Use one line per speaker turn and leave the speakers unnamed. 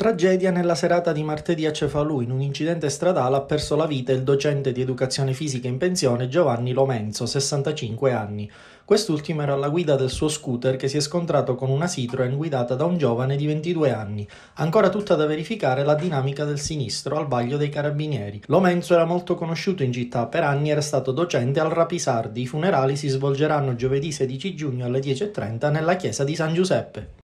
Tragedia nella serata di martedì a Cefalù. In un incidente stradale ha perso la vita il docente di educazione fisica in pensione Giovanni Lomenzo, 65 anni. Quest'ultimo era alla guida del suo scooter che si è scontrato con una Citroen guidata da un giovane di 22 anni, ancora tutta da verificare la dinamica del sinistro al vaglio dei carabinieri. Lomenzo era molto conosciuto in città, per anni era stato docente al Rapisardi. I funerali si svolgeranno giovedì 16 giugno alle 10.30 nella chiesa di San Giuseppe.